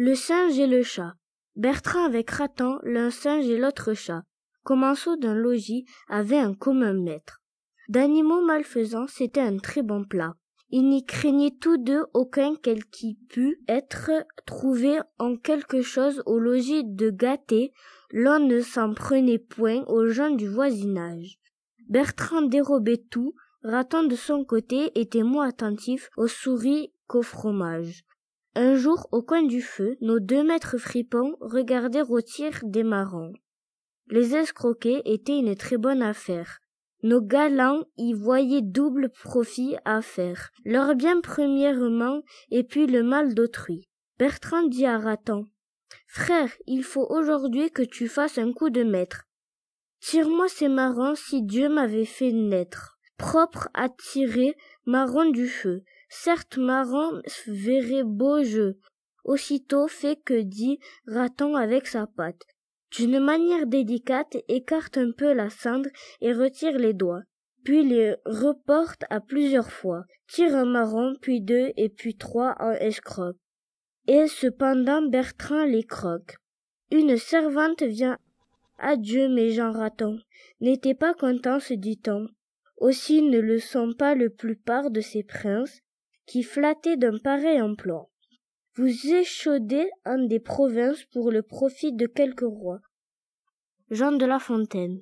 Le singe et le chat. Bertrand avec Raton, l'un singe et l'autre chat, commenceau d'un logis, avait un commun maître. D'animaux malfaisants, c'était un très bon plat. Ils n'y craignaient tous deux aucun quel qui pût être trouvé en quelque chose au logis de gâté, l'on ne s'en prenait point aux gens du voisinage. Bertrand dérobait tout, Raton de son côté était moins attentif aux souris qu'au fromage. Un jour, au coin du feu, nos deux maîtres fripons regardèrent au tir des marrons. Les escroquer étaient une très bonne affaire. Nos galants y voyaient double profit à faire, leur bien premièrement et puis le mal d'autrui. Bertrand dit à Raton Frère, il faut aujourd'hui que tu fasses un coup de maître. Tire-moi ces marrons si Dieu m'avait fait naître, propre à tirer marrons du feu, certes marron verrait beau jeu aussitôt fait que dit raton avec sa patte d'une manière délicate écarte un peu la cendre et retire les doigts puis les reporte à plusieurs fois tire un marron puis deux et puis trois en escroque et cependant Bertrand les croque une servante vient Adieu, mes gens ratons. N'étaient pas contents, se dit-on. Aussi ne le sont pas le plupart de ces princes, qui flattait d'un pareil emploi. Vous échaudez un des provinces pour le profit de quelques rois. Jean de La Fontaine.